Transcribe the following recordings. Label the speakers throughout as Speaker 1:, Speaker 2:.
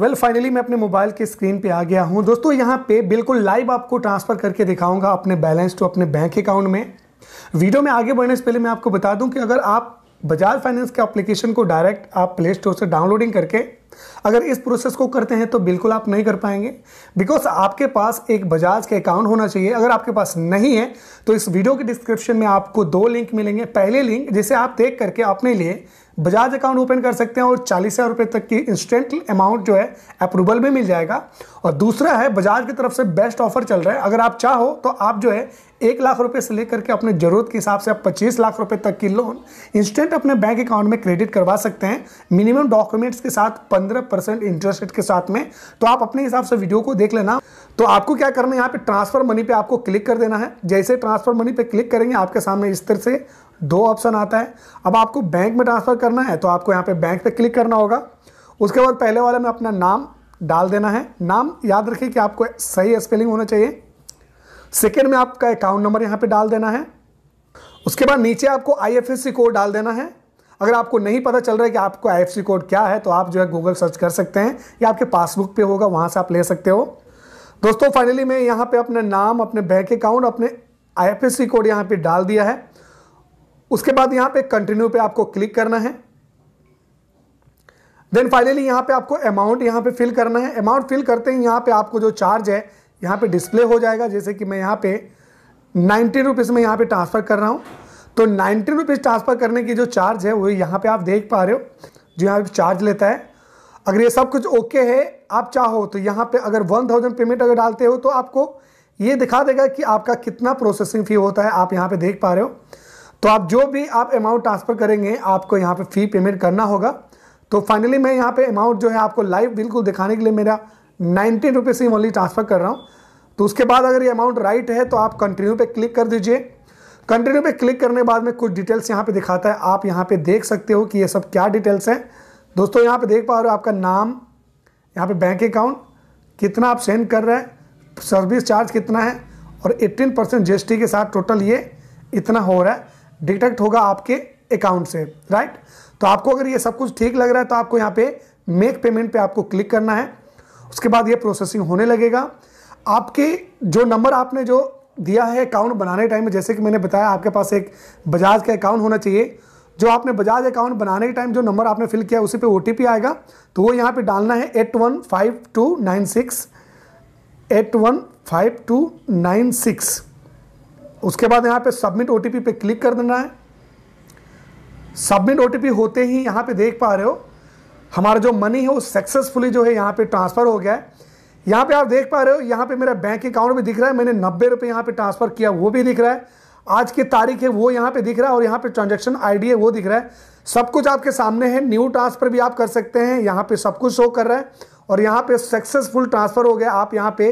Speaker 1: well well, finally मैं अपने mobile के स्क्रीन पे आ गया हूँ दोस्तों यहाँ पे बिल्कुल लाइव आपको ट्रांसफ़र करके दिखाऊंगा अपने बैलेंस टू अपने बैंक अकाउंट में वीडियो में आगे बढ़ने से पहले मैं आपको बता दूँ कि अगर आप बजाज फाइनेंस के एप्लीकेशन को डायरेक्ट आप प्ले स्टोर से डाउनलोडिंग करके अगर इस प्रोसेस को करते हैं तो बिल्कुल आप नहीं कर पाएंगे बिकॉज आपके पास एक बजाज का अकाउंट होना चाहिए अगर आपके पास नहीं है तो इस वीडियो के डिस्क्रिप्शन में आपको दो लिंक मिलेंगे पहले लिंक जिसे आप देख करके अपने लिए बजाज अकाउंट ओपन कर सकते हैं और चालीस हज़ार रुपये तक की इंस्टेंट अमाउंट जो है अप्रूवल में मिल जाएगा और दूसरा है बजाज की तरफ से बेस्ट ऑफर चल रहा है अगर आप चाहो तो आप जो है एक लाख रुपए से लेकर के अपने ज़रूरत के हिसाब से आप पच्चीस लाख रुपए तक की लोन इंस्टेंट अपने बैंक अकाउंट में क्रेडिट करवा सकते हैं मिनिमम डॉक्यूमेंट्स के साथ पंद्रह परसेंट इंटरेस्ट रेट के साथ में तो आप अपने हिसाब से वीडियो को देख लेना तो आपको क्या करना है यहाँ पे ट्रांसफर मनी पे आपको क्लिक कर देना है जैसे ट्रांसफर मनी पे क्लिक करेंगे आपके सामने इस तरह से दो ऑप्शन आता है अब आपको बैंक में ट्रांसफर करना है तो आपको यहाँ पे बैंक पे क्लिक करना होगा उसके बाद पहले वाले में अपना नाम डाल देना है नाम याद रखिए कि आपको सही स्पेलिंग होना चाहिए सेकेंड में आपका अकाउंट नंबर यहाँ पे डाल देना है उसके बाद नीचे आपको आई कोड डाल देना है अगर आपको नहीं पता चल रहा है कि आपको आई कोड क्या है तो आप जो है गूगल सर्च कर सकते हैं या आपके पासबुक पे होगा वहाँ से आप ले सकते हो दोस्तों फाइनली मैं यहाँ पे अपना नाम अपने बैंक अकाउंट अपने आई कोड यहाँ पे डाल दिया है उसके बाद यहाँ पे कंटिन्यू पे आपको क्लिक करना है देन फाइनली यहाँ पे आपको अमाउंट यहाँ पे फिल करना है अमाउंट फिल करते ही यहाँ पे आपको जो चार्ज है यहाँ पे डिस्प्ले हो जाएगा जैसे कि मैं यहाँ पे नाइन्टी रुपीज़ में यहाँ पे ट्रांसफ़र कर रहा हूँ तो नाइन्टी रुपीज़ ट्रांसफ़र करने की जो चार्ज है वो यहाँ पे आप देख पा रहे हो जो यहाँ पे चार्ज लेता है अगर ये सब कुछ ओके है आप चाहो तो यहाँ पे अगर वन थाउजेंड पेमेंट अगर डालते हो तो आपको ये दिखा देगा कि आपका कितना प्रोसेसिंग फ़ी होता है आप यहाँ पर देख पा रहे हो तो आप जो भी आप अमाउंट ट्रांसफ़र करेंगे आपको यहाँ पर फ़ी पेमेंट करना होगा तो फाइनली मैं यहाँ पे अमाउंट जो है आपको लाइव बिल्कुल दिखाने के लिए मेरा नाइन्टीन रुपीज़ ही ओनली ट्रांसफ़र कर रहा हूँ तो उसके बाद अगर ये अमाउंट राइट है तो आप कंटिन्यू पे क्लिक कर दीजिए कंटिन्यू पे क्लिक करने बाद में कुछ डिटेल्स यहाँ पे दिखाता है आप यहाँ पे देख सकते हो कि ये सब क्या डिटेल्स हैं दोस्तों यहाँ पे देख पा रहे हो आपका नाम यहाँ पे बैंक अकाउंट कितना आप सेंड कर रहे हैं सर्विस चार्ज कितना है और 18 परसेंट जी के साथ टोटल ये इतना हो रहा है डिटेक्ट होगा आपके अकाउंट से राइट तो आपको अगर ये सब कुछ ठीक लग रहा है तो आपको यहाँ पर मेक पेमेंट पर आपको क्लिक करना है उसके बाद ये प्रोसेसिंग होने लगेगा आपके जो नंबर आपने जो दिया है अकाउंट बनाने टाइम में जैसे कि मैंने बताया आपके पास एक बजाज का अकाउंट होना चाहिए जो आपने बजाज अकाउंट बनाने के टाइम जो नंबर आपने फिल किया उसी पे ओ आएगा तो वो यहाँ पे डालना है eight one five two nine six eight one five two nine six उसके बाद यहाँ पे सबमिट ओ पे क्लिक कर देना है सबमिट ओ होते ही यहाँ पे देख पा रहे हो हमारा जो मनी है वो सक्सेसफुली जो है यहाँ पे ट्रांसफ़र हो गया है यहाँ पे आप देख पा रहे हो यहाँ पे मेरा बैंक अकाउंट भी दिख रहा है मैंने नब्बे रुपये यहाँ पे ट्रांसफ़र किया वो भी दिख रहा है आज की तारीख है वो यहाँ पे दिख रहा है और यहाँ पे ट्रांजेक्शन आईडी है वो दिख रहा है सब कुछ आपके सामने है न्यू ट्रांसफ़र भी आप कर सकते हैं यहाँ पे सब कुछ शो कर रहा है और यहाँ पे सक्सेसफुल ट्रांसफ़र हो गया आप यहाँ पे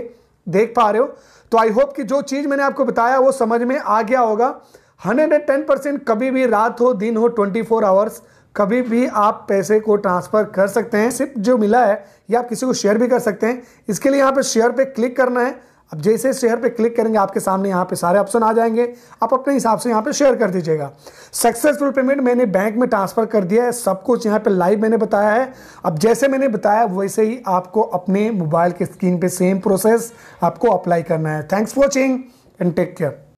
Speaker 1: देख पा रहे हो तो आई होप कि जो चीज़ मैंने आपको बताया वो समझ में आ गया होगा हंड्रेड एंड टेन परसेंट कभी भी रात हो दिन हो ट्वेंटी फोर आवर्स कभी भी आप पैसे को ट्रांसफ़र कर सकते हैं सिर्फ जो मिला है या आप किसी को शेयर भी कर सकते हैं इसके लिए यहाँ पर शेयर पर क्लिक करना है अब जैसे शेयर पे क्लिक करेंगे आपके सामने यहाँ पे सारे ऑप्शन आ जाएंगे आप अपने हिसाब से यहाँ पे शेयर कर दीजिएगा सक्सेसफुल पेमेंट मैंने बैंक में ट्रांसफ़र कर दिया है सब कुछ यहाँ पे लाइव मैंने बताया है अब जैसे मैंने बताया वैसे ही आपको अपने मोबाइल के स्क्रीन पे सेम प्रोसेस आपको अप्लाई करना है thanks for watching and take care